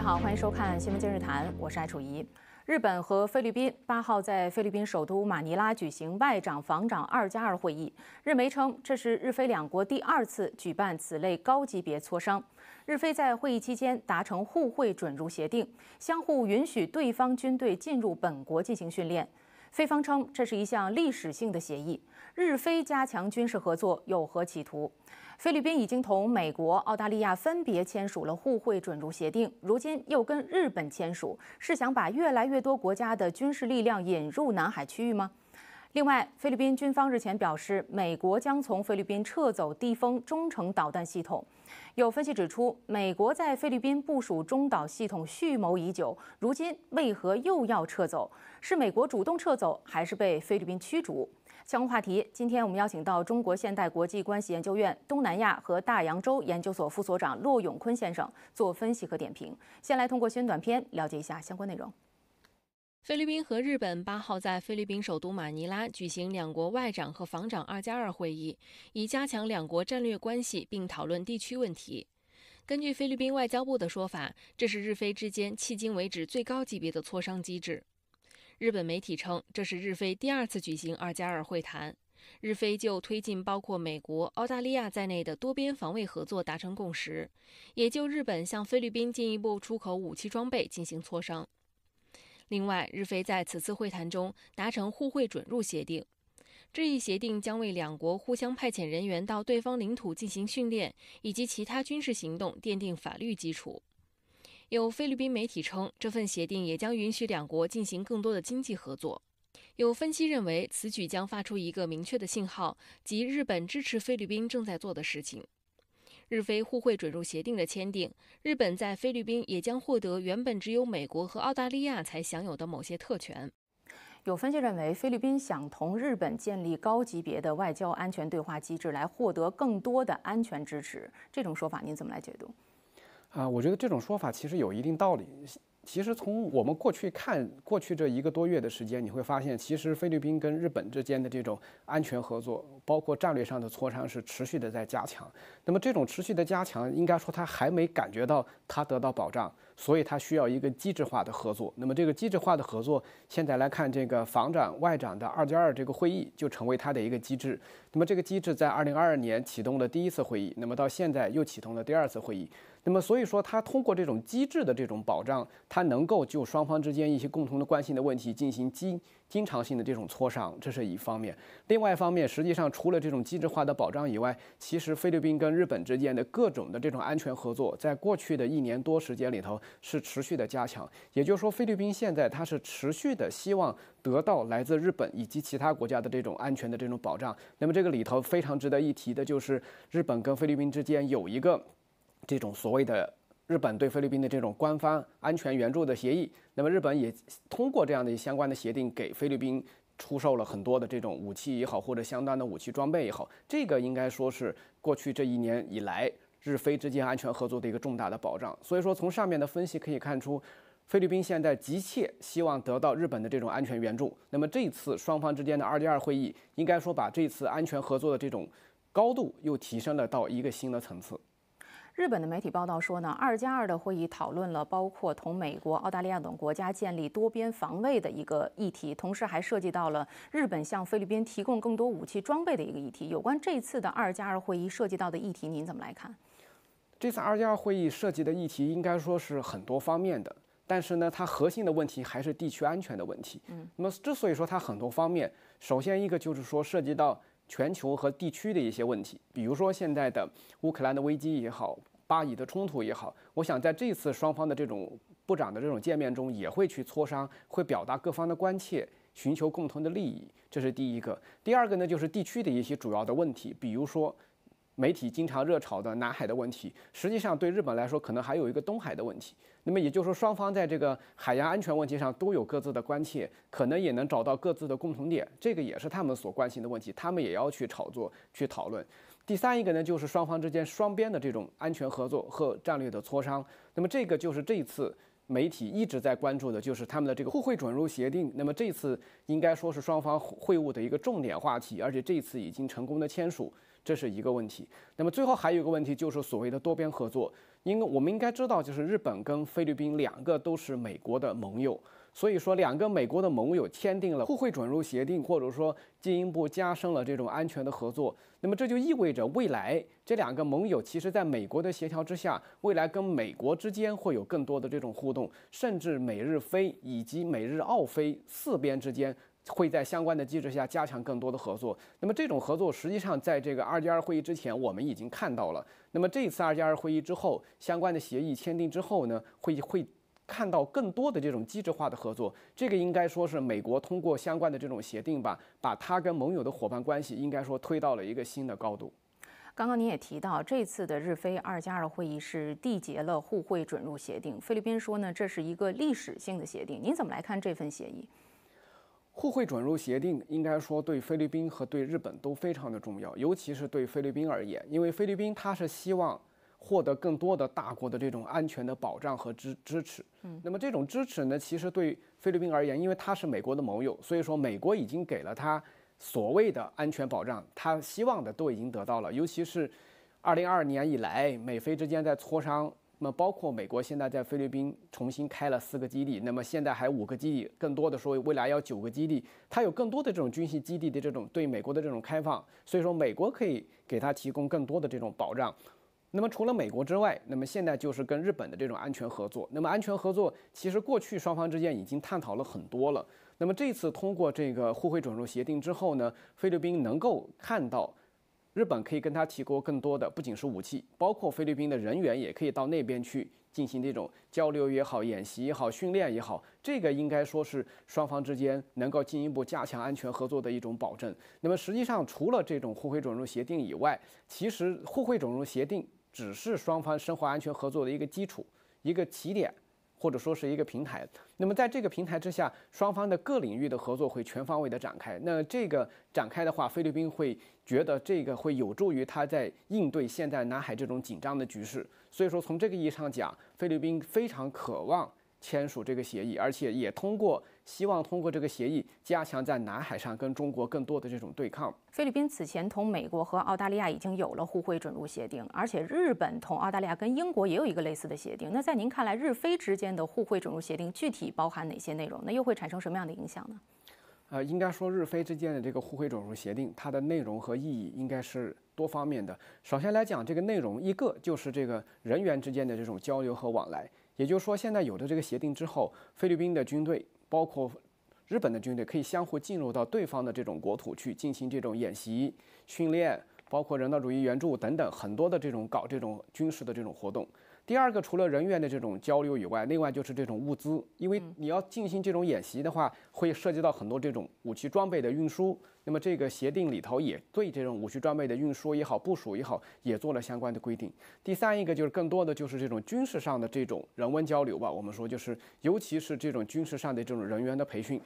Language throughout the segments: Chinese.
你好，欢迎收看《新闻今日谈》，我是艾楚怡。日本和菲律宾八号在菲律宾首都马尼拉举行外长、防长二加二会议。日媒称，这是日菲两国第二次举办此类高级别磋商。日菲在会议期间达成互惠准入协定，相互允许对方军队进入本国进行训练。菲方称，这是一项历史性的协议。日菲加强军事合作有何企图？菲律宾已经同美国、澳大利亚分别签署了互惠准入协定，如今又跟日本签署，是想把越来越多国家的军事力量引入南海区域吗？另外，菲律宾军方日前表示，美国将从菲律宾撤走地风中程导弹系统。有分析指出，美国在菲律宾部署中导系统蓄谋已久，如今为何又要撤走？是美国主动撤走，还是被菲律宾驱逐？相关话题，今天我们邀请到中国现代国际关系研究院东南亚和大洋洲研究所副所长骆永坤先生做分析和点评。先来通过宣短片了解一下相关内容。菲律宾和日本八号在菲律宾首都马尼拉举行两国外长和防长二加二会议，以加强两国战略关系并讨论地区问题。根据菲律宾外交部的说法，这是日菲之间迄今为止最高级别的磋商机制。日本媒体称，这是日菲第二次举行二加二会谈，日菲就推进包括美国、澳大利亚在内的多边防卫合作达成共识，也就日本向菲律宾进一步出口武器装备进行磋商。另外，日菲在此次会谈中达成互惠准入协定，这一协定将为两国互相派遣人员到对方领土进行训练以及其他军事行动奠定法律基础。有菲律宾媒体称，这份协定也将允许两国进行更多的经济合作。有分析认为，此举将发出一个明确的信号，即日本支持菲律宾正在做的事情。日菲互惠准入协定的签订，日本在菲律宾也将获得原本只有美国和澳大利亚才享有的某些特权。有分析认为，菲律宾想同日本建立高级别的外交安全对话机制，来获得更多的安全支持。这种说法，您怎么来解读？啊，我觉得这种说法其实有一定道理。其实从我们过去看，过去这一个多月的时间，你会发现，其实菲律宾跟日本之间的这种安全合作，包括战略上的磋商，是持续的在加强。那么这种持续的加强，应该说他还没感觉到他得到保障，所以他需要一个机制化的合作。那么这个机制化的合作，现在来看，这个防长、外长的二加二这个会议就成为他的一个机制。那么这个机制在二零二二年启动了第一次会议，那么到现在又启动了第二次会议。那么所以说，它通过这种机制的这种保障，它能够就双方之间一些共同的关心的问题进行经经常性的这种磋商，这是一方面。另外一方面，实际上除了这种机制化的保障以外，其实菲律宾跟日本之间的各种的这种安全合作，在过去的一年多时间里头是持续的加强。也就是说，菲律宾现在它是持续的希望得到来自日本以及其他国家的这种安全的这种保障。那么这个里头非常值得一提的就是，日本跟菲律宾之间有一个。这种所谓的日本对菲律宾的这种官方安全援助的协议，那么日本也通过这样的相关的协定，给菲律宾出售了很多的这种武器也好，或者相当的武器装备也好，这个应该说是过去这一年以来日菲之间安全合作的一个重大的保障。所以说，从上面的分析可以看出，菲律宾现在急切希望得到日本的这种安全援助。那么这次双方之间的二加二会议，应该说把这次安全合作的这种高度又提升了到一个新的层次。日本的媒体报道说呢，二加二的会议讨论了包括同美国、澳大利亚等国家建立多边防卫的一个议题，同时还涉及到了日本向菲律宾提供更多武器装备的一个议题。有关这次的二加二会议涉及到的议题，您怎么来看？这次二加二会议涉及的议题应该说是很多方面的，但是呢，它核心的问题还是地区安全的问题。嗯，那么之所以说它很多方面，首先一个就是说涉及到全球和地区的一些问题，比如说现在的乌克兰的危机也好。巴以的冲突也好，我想在这次双方的这种部长的这种见面中，也会去磋商，会表达各方的关切，寻求共同的利益。这是第一个。第二个呢，就是地区的一些主要的问题，比如说媒体经常热炒的南海的问题，实际上对日本来说，可能还有一个东海的问题。那么也就是说，双方在这个海洋安全问题上都有各自的关切，可能也能找到各自的共同点。这个也是他们所关心的问题，他们也要去炒作、去讨论。第三一个呢，就是双方之间双边的这种安全合作和战略的磋商。那么这个就是这次媒体一直在关注的，就是他们的这个互惠准入协定。那么这次应该说是双方会晤的一个重点话题，而且这次已经成功的签署，这是一个问题。那么最后还有一个问题，就是所谓的多边合作。因为我们应该知道，就是日本跟菲律宾两个都是美国的盟友。所以说，两个美国的盟友签订了互惠准入协定，或者说进一步加深了这种安全的合作。那么这就意味着，未来这两个盟友其实在美国的协调之下，未来跟美国之间会有更多的这种互动，甚至美日非以及美日澳非四边之间会在相关的机制下加强更多的合作。那么这种合作实际上在这个二加二会议之前我们已经看到了。那么这次二加二会议之后，相关的协议签订之后呢，会会。看到更多的这种机制化的合作，这个应该说是美国通过相关的这种协定吧，把它跟盟友的伙伴关系应该说推到了一个新的高度。刚刚您也提到，这次的日菲二加二会议是缔结了互惠准入协定。菲律宾说呢，这是一个历史性的协定。您怎么来看这份协议？互惠准入协定应该说对菲律宾和对日本都非常的重要，尤其是对菲律宾而言，因为菲律宾它是希望。获得更多的大国的这种安全的保障和支支持。嗯，那么这种支持呢，其实对菲律宾而言，因为他是美国的盟友，所以说美国已经给了他所谓的安全保障，他希望的都已经得到了。尤其是二零二二年以来，美菲之间在磋商，那么包括美国现在在菲律宾重新开了四个基地，那么现在还五个基地，更多的说未来要九个基地，它有更多的这种军事基地的这种对美国的这种开放，所以说美国可以给他提供更多的这种保障。那么除了美国之外，那么现在就是跟日本的这种安全合作。那么安全合作其实过去双方之间已经探讨了很多了。那么这次通过这个互惠准入协定之后呢，菲律宾能够看到，日本可以跟他提供更多的，不仅是武器，包括菲律宾的人员也可以到那边去进行这种交流也好、演习也好、训练也好。这个应该说是双方之间能够进一步加强安全合作的一种保证。那么实际上除了这种互惠准入协定以外，其实互惠准入协定。只是双方生活安全合作的一个基础、一个起点，或者说是一个平台。那么在这个平台之下，双方的各领域的合作会全方位的展开。那这个展开的话，菲律宾会觉得这个会有助于他在应对现在南海这种紧张的局势。所以说，从这个意义上讲，菲律宾非常渴望。签署这个协议，而且也通过，希望通过这个协议加强在南海上跟中国更多的这种对抗。菲律宾此前同美国和澳大利亚已经有了互惠准入协定，而且日本同澳大利亚跟英国也有一个类似的协定。那在您看来，日菲之间的互惠准入协定具体包含哪些内容？那又会产生什么样的影响呢？呃，应该说日菲之间的这个互惠准入协定，它的内容和意义应该是多方面的。首先来讲这个内容，一个就是这个人员之间的这种交流和往来。也就是说，现在有了这个协定之后，菲律宾的军队包括日本的军队可以相互进入到对方的这种国土去进行这种演习训练，包括人道主义援助等等很多的这种搞这种军事的这种活动。第二个，除了人员的这种交流以外，另外就是这种物资，因为你要进行这种演习的话，会涉及到很多这种武器装备的运输。那么这个协定里头也对这种武器装备的运输也好、部署也好，也做了相关的规定。第三一个就是更多的就是这种军事上的这种人文交流吧。我们说就是，尤其是这种军事上的这种人员的培训。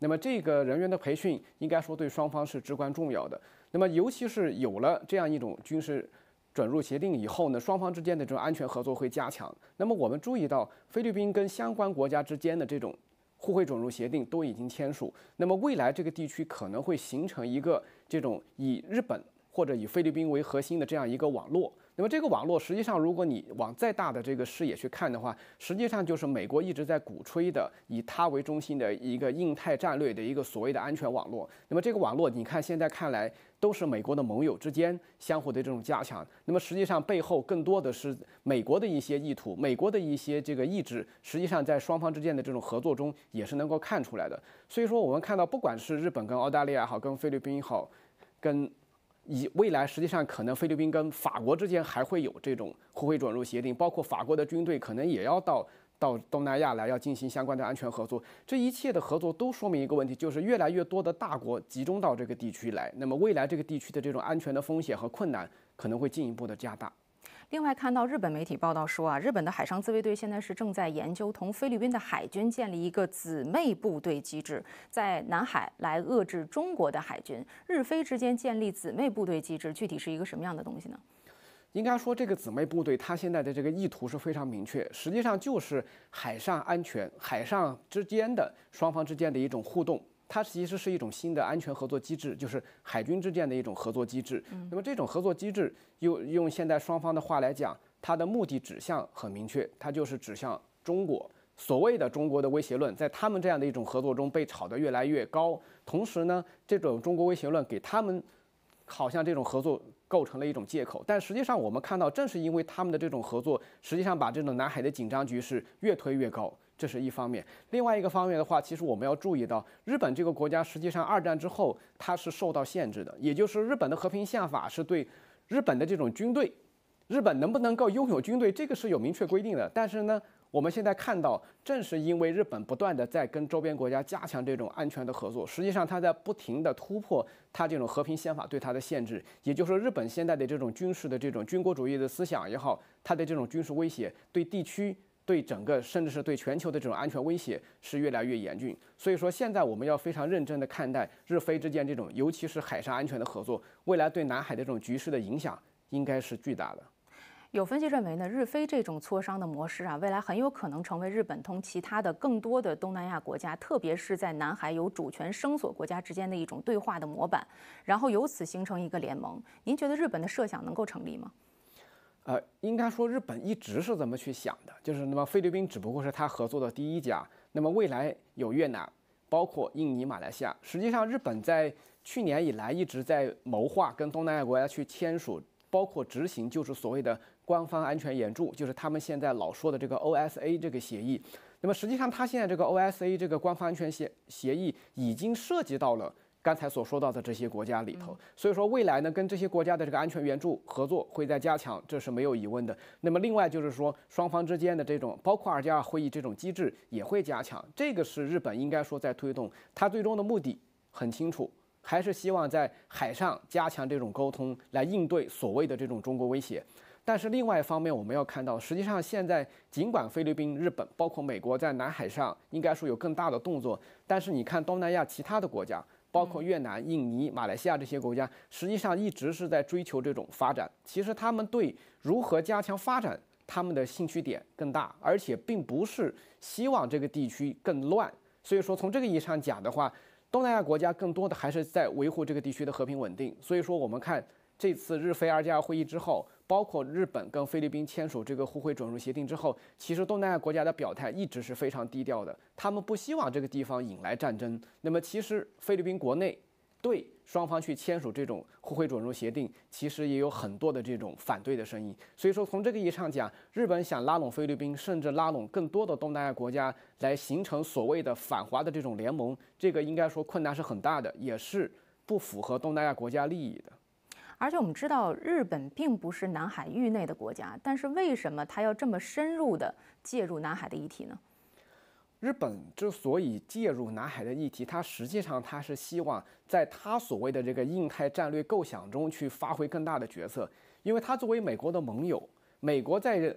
那么这个人员的培训，应该说对双方是至关重要的。那么尤其是有了这样一种军事。准入协定以后呢，双方之间的这种安全合作会加强。那么我们注意到，菲律宾跟相关国家之间的这种互惠准入协定都已经签署。那么未来这个地区可能会形成一个这种以日本或者以菲律宾为核心的这样一个网络。那么这个网络实际上，如果你往再大的这个视野去看的话，实际上就是美国一直在鼓吹的以它为中心的一个印太战略的一个所谓的安全网络。那么这个网络，你看现在看来都是美国的盟友之间相互的这种加强。那么实际上背后更多的是美国的一些意图，美国的一些这个意志，实际上在双方之间的这种合作中也是能够看出来的。所以说，我们看到不管是日本跟澳大利亚好，跟菲律宾好，跟。以未来，实际上可能菲律宾跟法国之间还会有这种互惠准入协定，包括法国的军队可能也要到到东南亚来，要进行相关的安全合作。这一切的合作都说明一个问题，就是越来越多的大国集中到这个地区来，那么未来这个地区的这种安全的风险和困难可能会进一步的加大。另外看到日本媒体报道说啊，日本的海上自卫队现在是正在研究同菲律宾的海军建立一个姊妹部队机制，在南海来遏制中国的海军。日菲之间建立姊妹部队机制，具体是一个什么样的东西呢？应该说这个姊妹部队，它现在的这个意图是非常明确，实际上就是海上安全、海上之间的双方之间的一种互动。它其实是一种新的安全合作机制，就是海军之间的一种合作机制。那么这种合作机制，又用现在双方的话来讲，它的目的指向很明确，它就是指向中国。所谓的中国的威胁论，在他们这样的一种合作中被炒得越来越高。同时呢，这种中国威胁论给他们好像这种合作构成了一种借口。但实际上，我们看到正是因为他们的这种合作，实际上把这种南海的紧张局势越推越高。这是一方面，另外一个方面的话，其实我们要注意到，日本这个国家实际上二战之后它是受到限制的，也就是日本的和平宪法是对日本的这种军队，日本能不能够拥有军队，这个是有明确规定的。但是呢，我们现在看到，正是因为日本不断的在跟周边国家加强这种安全的合作，实际上它在不停的突破它这种和平宪法对它的限制，也就是说，日本现在的这种军事的这种军国主义的思想也好，它的这种军事威胁对地区。对整个，甚至是对全球的这种安全威胁是越来越严峻，所以说现在我们要非常认真的看待日菲之间这种，尤其是海上安全的合作，未来对南海的这种局势的影响应该是巨大的。有分析认为呢，日菲这种磋商的模式啊，未来很有可能成为日本同其他的更多的东南亚国家，特别是在南海有主权声索国家之间的一种对话的模板，然后由此形成一个联盟。您觉得日本的设想能够成立吗？呃，应该说日本一直是这么去想的，就是那么菲律宾只不过是他合作的第一家，那么未来有越南，包括印尼、马来西亚。实际上，日本在去年以来一直在谋划跟东南亚国家去签署，包括执行，就是所谓的官方安全援助，就是他们现在老说的这个 OSA 这个协议。那么实际上，它现在这个 OSA 这个官方安全协协议已经涉及到了。刚才所说到的这些国家里头，所以说未来呢，跟这些国家的这个安全援助合作会在加强，这是没有疑问的。那么，另外就是说，双方之间的这种包括二加二会议这种机制也会加强，这个是日本应该说在推动，它最终的目的很清楚，还是希望在海上加强这种沟通，来应对所谓的这种中国威胁。但是另外一方面，我们要看到，实际上现在尽管菲律宾、日本包括美国在南海上应该说有更大的动作，但是你看东南亚其他的国家。包括越南、印尼、马来西亚这些国家，实际上一直是在追求这种发展。其实他们对如何加强发展他们的兴趣点更大，而且并不是希望这个地区更乱。所以说，从这个意义上讲的话，东南亚国家更多的还是在维护这个地区的和平稳定。所以说，我们看这次日菲二加二会议之后。包括日本跟菲律宾签署这个互惠准入协定之后，其实东南亚国家的表态一直是非常低调的，他们不希望这个地方引来战争。那么，其实菲律宾国内对双方去签署这种互惠准入协定，其实也有很多的这种反对的声音。所以说，从这个意义上讲，日本想拉拢菲律宾，甚至拉拢更多的东南亚国家来形成所谓的反华的这种联盟，这个应该说困难是很大的，也是不符合东南亚国家利益的。而且我们知道，日本并不是南海域内的国家，但是为什么它要这么深入地介入南海的议题呢？日本之所以介入南海的议题，它实际上它是希望在它所谓的这个印太战略构想中去发挥更大的角色，因为它作为美国的盟友，美国在。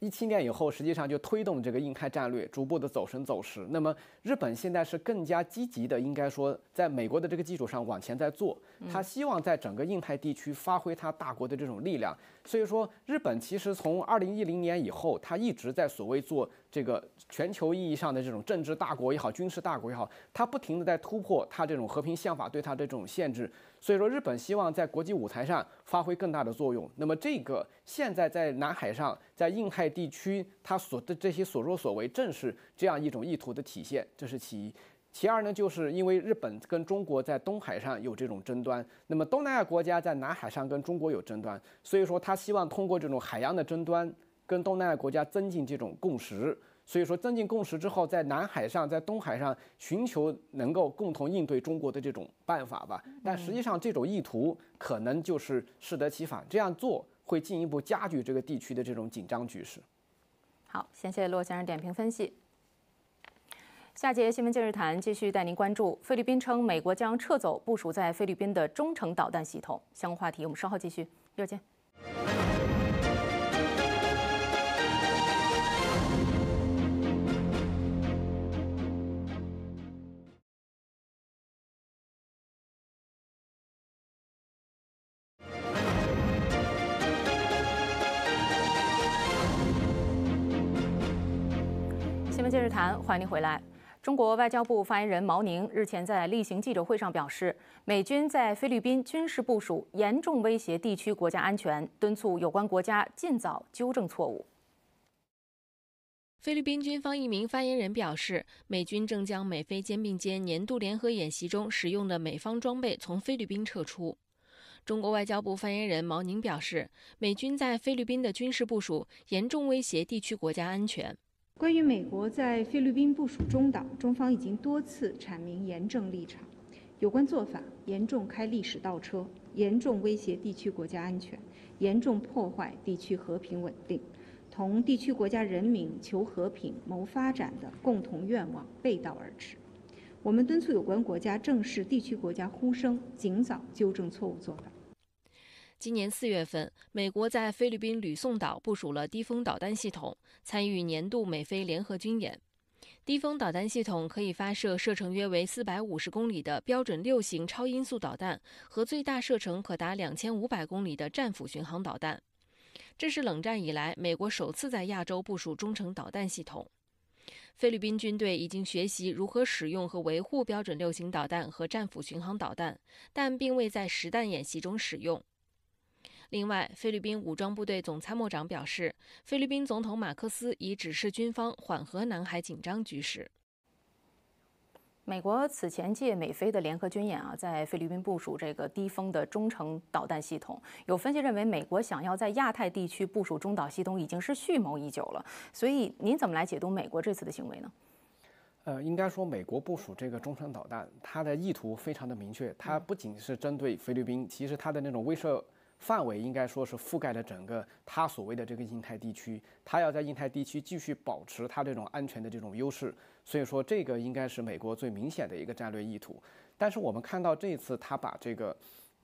一七年以后，实际上就推动这个印太战略逐步的走深走实。那么，日本现在是更加积极的，应该说在美国的这个基础上往前在做，他希望在整个印太地区发挥他大国的这种力量。所以说，日本其实从二零一零年以后，它一直在所谓做这个全球意义上的这种政治大国也好，军事大国也好，它不停的在突破它这种和平宪法对它的这种限制。所以说，日本希望在国际舞台上发挥更大的作用。那么，这个现在在南海上，在印太地区，它所的这些所作所为，正是这样一种意图的体现，这是其一。其二呢，就是因为日本跟中国在东海上有这种争端，那么东南亚国家在南海上跟中国有争端，所以说他希望通过这种海洋的争端，跟东南亚国家增进这种共识，所以说增进共识之后，在南海上、在东海上寻求能够共同应对中国的这种办法吧。但实际上，这种意图可能就是适得其反，这样做会进一步加剧这个地区的这种紧张局势。好，先谢谢骆先生点评分析。下节新闻今日谈继续带您关注：菲律宾称美国将撤走部署在菲律宾的中程导弹系统。相关话题我们稍后继续，一会儿见。新闻今日谈，欢迎您回来。中国外交部发言人毛宁日前在例行记者会上表示，美军在菲律宾军事部署严重威胁地区国家安全，敦促有关国家尽早纠正错误。菲律宾军方一名发言人表示，美军正将美菲肩并肩年度联合演习中使用的美方装备从菲律宾撤出。中国外交部发言人毛宁表示，美军在菲律宾的军事部署严重威胁地区国家安全。关于美国在菲律宾部署中导，中方已经多次阐明严正立场。有关做法严重开历史倒车，严重威胁地区国家安全，严重破坏地区和平稳定，同地区国家人民求和平、谋发展的共同愿望背道而驰。我们敦促有关国家正视地区国家呼声，尽早纠正错误做法。今年四月份，美国在菲律宾吕宋岛部署了低风导弹系统，参与年度美菲联合军演。低风导弹系统可以发射射程约为四百五十公里的标准六型超音速导弹和最大射程可达两千五百公里的战斧巡航导弹。这是冷战以来美国首次在亚洲部署中程导弹系统。菲律宾军队已经学习如何使用和维护标准六型导弹和战斧巡航导弹，但并未在实弹演习中使用。另外，菲律宾武装部队总参谋长表示，菲律宾总统马克思已指示军方缓和南海紧张局势。美国此前借美菲的联合军演啊，在菲律宾部署这个低风的中程导弹系统，有分析认为，美国想要在亚太地区部署中导系统已经是蓄谋已久了。所以，您怎么来解读美国这次的行为呢？呃，应该说，美国部署这个中程导弹，它的意图非常的明确，它不仅是针对菲律宾，其实它的那种威慑。范围应该说是覆盖了整个它所谓的这个印太地区，它要在印太地区继续保持它这种安全的这种优势，所以说这个应该是美国最明显的一个战略意图。但是我们看到这一次他把这个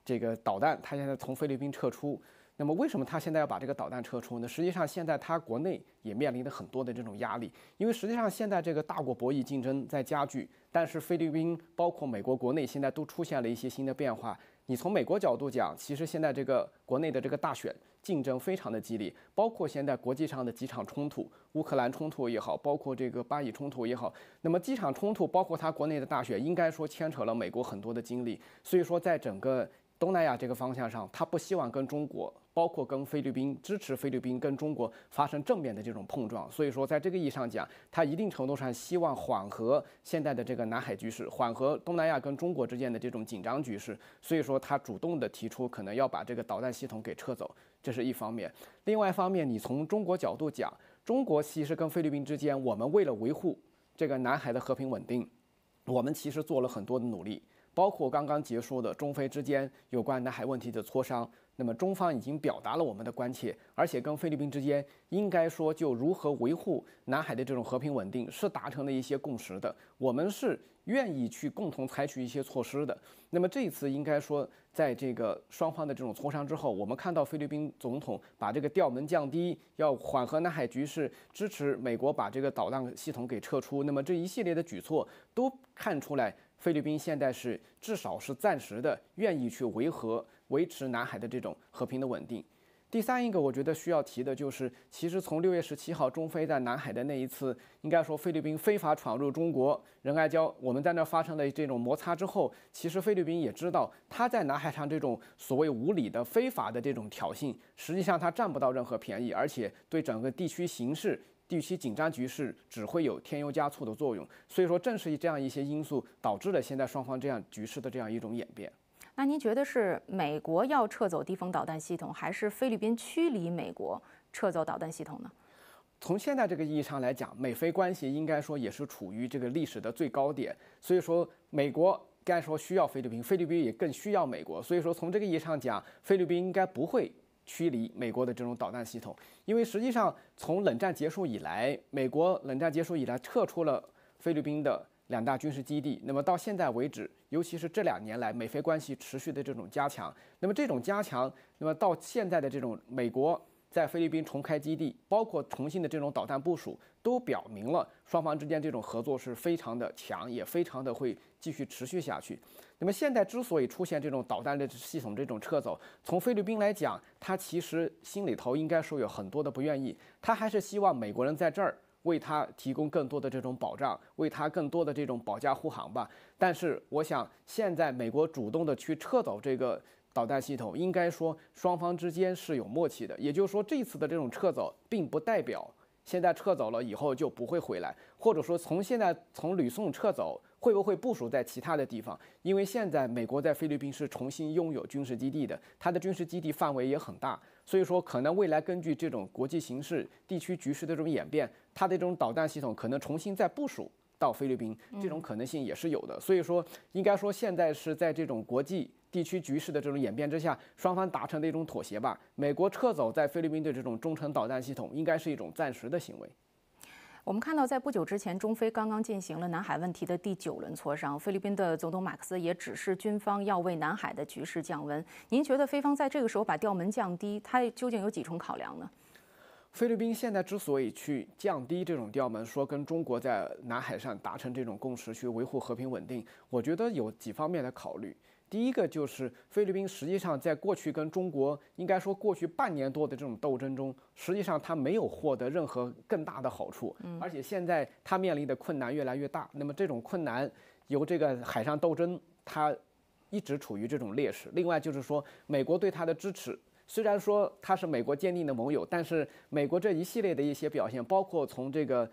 这个导弹，他现在从菲律宾撤出，那么为什么他现在要把这个导弹撤出呢？实际上现在他国内也面临着很多的这种压力，因为实际上现在这个大国博弈竞争在加剧，但是菲律宾包括美国国内现在都出现了一些新的变化。你从美国角度讲，其实现在这个国内的这个大选竞争非常的激烈，包括现在国际上的几场冲突，乌克兰冲突也好，包括这个巴以冲突也好，那么几场冲突，包括他国内的大选，应该说牵扯了美国很多的精力，所以说在整个东南亚这个方向上，他不希望跟中国。包括跟菲律宾支持菲律宾跟中国发生正面的这种碰撞，所以说在这个意义上讲，他一定程度上希望缓和现在的这个南海局势，缓和东南亚跟中国之间的这种紧张局势。所以说他主动的提出可能要把这个导弹系统给撤走，这是一方面。另外一方面，你从中国角度讲，中国其实跟菲律宾之间，我们为了维护这个南海的和平稳定，我们其实做了很多的努力，包括刚刚结束的中非之间有关南海问题的磋商。那么中方已经表达了我们的关切，而且跟菲律宾之间应该说就如何维护南海的这种和平稳定是达成了一些共识的。我们是愿意去共同采取一些措施的。那么这次应该说，在这个双方的这种磋商之后，我们看到菲律宾总统把这个调门降低，要缓和南海局势，支持美国把这个导弹系统给撤出。那么这一系列的举措都看出来，菲律宾现在是至少是暂时的愿意去维和。维持南海的这种和平的稳定。第三一个，我觉得需要提的就是，其实从六月十七号中菲在南海的那一次，应该说菲律宾非法闯入中国仁爱礁，我们在那儿发生了这种摩擦之后，其实菲律宾也知道他在南海上这种所谓无理的、非法的这种挑衅，实际上他占不到任何便宜，而且对整个地区形势、地区紧张局势只会有添油加醋的作用。所以说，正是这样一些因素导致了现在双方这样局势的这样一种演变。那您觉得是美国要撤走低风导弹系统，还是菲律宾驱离美国撤走导弹系统呢？从现在这个意义上来讲，美菲关系应该说也是处于这个历史的最高点。所以说，美国该说需要菲律宾，菲律宾也更需要美国。所以说，从这个意义上讲，菲律宾应该不会驱离美国的这种导弹系统，因为实际上从冷战结束以来，美国冷战结束以来撤出了菲律宾的。两大军事基地。那么到现在为止，尤其是这两年来，美菲关系持续的这种加强。那么这种加强，那么到现在的这种美国在菲律宾重开基地，包括重新的这种导弹部署，都表明了双方之间这种合作是非常的强，也非常的会继续持续下去。那么现在之所以出现这种导弹的系统这种撤走，从菲律宾来讲，他其实心里头应该说有很多的不愿意，他还是希望美国人在这儿。为他提供更多的这种保障，为他更多的这种保驾护航吧。但是，我想现在美国主动的去撤走这个导弹系统，应该说双方之间是有默契的。也就是说，这次的这种撤走，并不代表现在撤走了以后就不会回来，或者说从现在从吕宋撤走，会不会部署在其他的地方？因为现在美国在菲律宾是重新拥有军事基地的，它的军事基地范围也很大。所以说，可能未来根据这种国际形势、地区局势的这种演变，它的这种导弹系统可能重新再部署到菲律宾，这种可能性也是有的。所以说，应该说现在是在这种国际地区局势的这种演变之下，双方达成的一种妥协吧。美国撤走在菲律宾的这种中程导弹系统，应该是一种暂时的行为。我们看到，在不久之前，中非刚刚进行了南海问题的第九轮磋商。菲律宾的总统马克思也指示军方要为南海的局势降温。您觉得菲方在这个时候把调门降低，它究竟有几重考量呢？菲律宾现在之所以去降低这种调门，说跟中国在南海上达成这种共识，去维护和平稳定，我觉得有几方面的考虑。第一个就是菲律宾，实际上在过去跟中国应该说过去半年多的这种斗争中，实际上他没有获得任何更大的好处，而且现在他面临的困难越来越大。那么这种困难由这个海上斗争，他一直处于这种劣势。另外就是说，美国对他的支持，虽然说他是美国坚定的盟友，但是美国这一系列的一些表现，包括从这个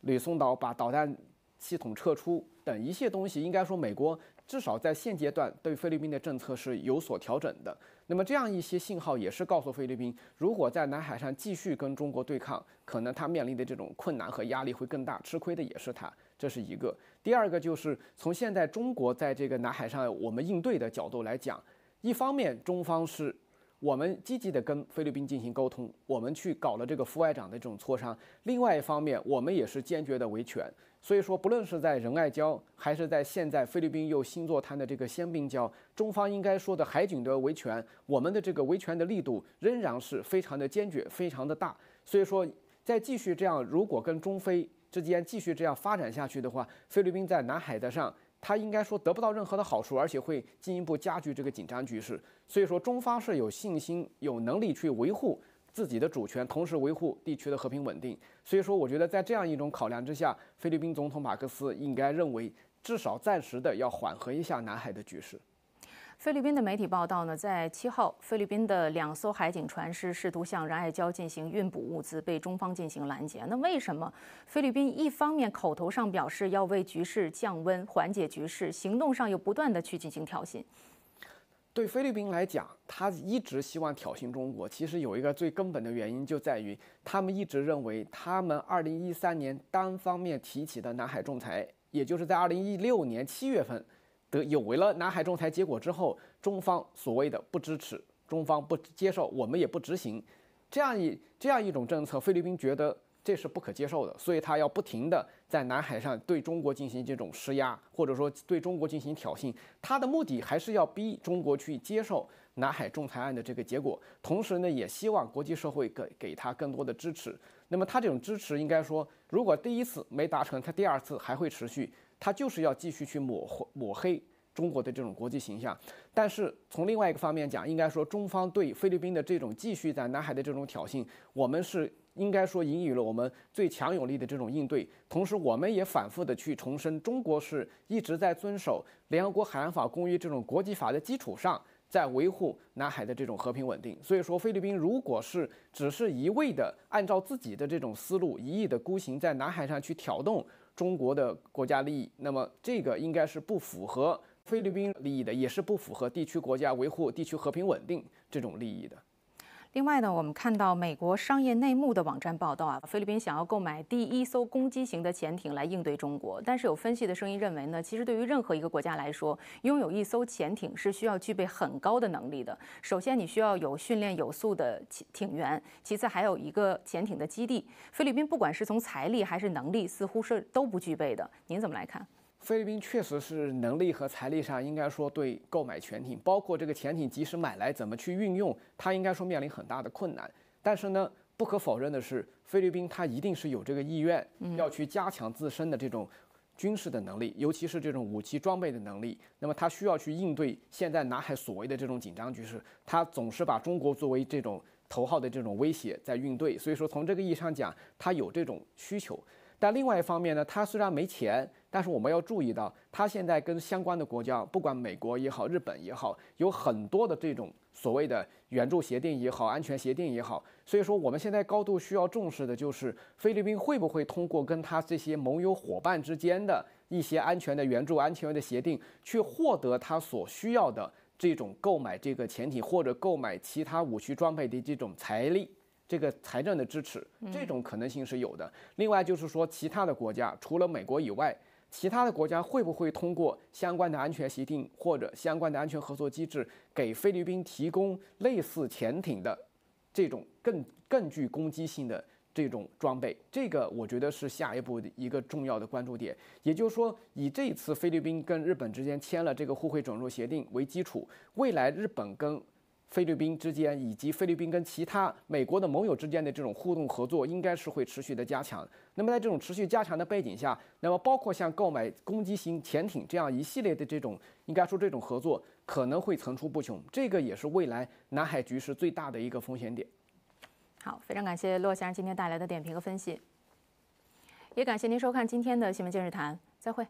吕宋岛把导弹系统撤出等一些东西，应该说美国。至少在现阶段，对菲律宾的政策是有所调整的。那么，这样一些信号也是告诉菲律宾，如果在南海上继续跟中国对抗，可能他面临的这种困难和压力会更大，吃亏的也是他。这是一个。第二个就是从现在中国在这个南海上我们应对的角度来讲，一方面中方是。我们积极的跟菲律宾进行沟通，我们去搞了这个副外长的这种磋商。另外一方面，我们也是坚决的维权。所以说，不论是在仁爱礁，还是在现在菲律宾又新座滩的这个仙滨礁，中方应该说的海警的维权，我们的这个维权的力度仍然是非常的坚决，非常的大。所以说，在继续这样，如果跟中菲之间继续这样发展下去的话，菲律宾在南海的上。他应该说得不到任何的好处，而且会进一步加剧这个紧张局势。所以说，中方是有信心、有能力去维护自己的主权，同时维护地区的和平稳定。所以说，我觉得在这样一种考量之下，菲律宾总统马克思应该认为，至少暂时的要缓和一下南海的局势。菲律宾的媒体报道呢，在七号，菲律宾的两艘海警船是试图向仁爱礁进行运补物资，被中方进行拦截。那为什么菲律宾一方面口头上表示要为局势降温、缓解局势，行动上又不断的去进行挑衅？对菲律宾来讲，他一直希望挑衅中国。其实有一个最根本的原因，就在于他们一直认为，他们二零一三年单方面提起的南海仲裁，也就是在二零一六年七月份。得有为了南海仲裁结果之后，中方所谓的不支持，中方不接受，我们也不执行，这样一这样一种政策，菲律宾觉得这是不可接受的，所以他要不停的在南海上对中国进行这种施压，或者说对中国进行挑衅，他的目的还是要逼中国去接受南海仲裁案的这个结果，同时呢也希望国际社会给给他更多的支持。那么他这种支持应该说，如果第一次没达成，他第二次还会持续。他就是要继续去抹抹黑中国的这种国际形象，但是从另外一个方面讲，应该说中方对菲律宾的这种继续在南海的这种挑衅，我们是应该说给予了我们最强有力的这种应对。同时，我们也反复的去重申，中国是一直在遵守联合国海洋法公约这种国际法的基础上，在维护南海的这种和平稳定。所以说，菲律宾如果是只是一味的按照自己的这种思路，一意的孤行，在南海上去挑动。中国的国家利益，那么这个应该是不符合菲律宾利益的，也是不符合地区国家维护地区和平稳定这种利益的。另外呢，我们看到美国商业内幕的网站报道啊，菲律宾想要购买第一艘攻击型的潜艇来应对中国。但是有分析的声音认为呢，其实对于任何一个国家来说，拥有一艘潜艇是需要具备很高的能力的。首先，你需要有训练有素的艇员；其次，还有一个潜艇的基地。菲律宾不管是从财力还是能力，似乎是都不具备的。您怎么来看？菲律宾确实是能力和财力上，应该说对购买潜艇，包括这个潜艇即使买来怎么去运用，它应该说面临很大的困难。但是呢，不可否认的是，菲律宾它一定是有这个意愿，要去加强自身的这种军事的能力，尤其是这种武器装备的能力。那么它需要去应对现在南海所谓的这种紧张局势，它总是把中国作为这种头号的这种威胁在应对。所以说从这个意义上讲，它有这种需求。但另外一方面呢，他虽然没钱，但是我们要注意到，他现在跟相关的国家，不管美国也好，日本也好，有很多的这种所谓的援助协定也好，安全协定也好。所以说，我们现在高度需要重视的就是，菲律宾会不会通过跟他这些盟友伙伴之间的一些安全的援助、安全的协定，去获得他所需要的这种购买这个潜艇或者购买其他武器装备的这种财力。这个财政的支持，这种可能性是有的。另外就是说，其他的国家除了美国以外，其他的国家会不会通过相关的安全协定或者相关的安全合作机制，给菲律宾提供类似潜艇的这种更更具攻击性的这种装备？这个我觉得是下一步的一个重要的关注点。也就是说，以这次菲律宾跟日本之间签了这个互惠准入协定为基础，未来日本跟。菲律宾之间，以及菲律宾跟其他美国的盟友之间的这种互动合作，应该是会持续的加强。那么在这种持续加强的背景下，那么包括像购买攻击型潜艇这样一系列的这种，应该说这种合作可能会层出不穷。这个也是未来南海局势最大的一个风险点。好，非常感谢骆先生今天带来的点评和分析，也感谢您收看今天的《新闻见识谈》，再会。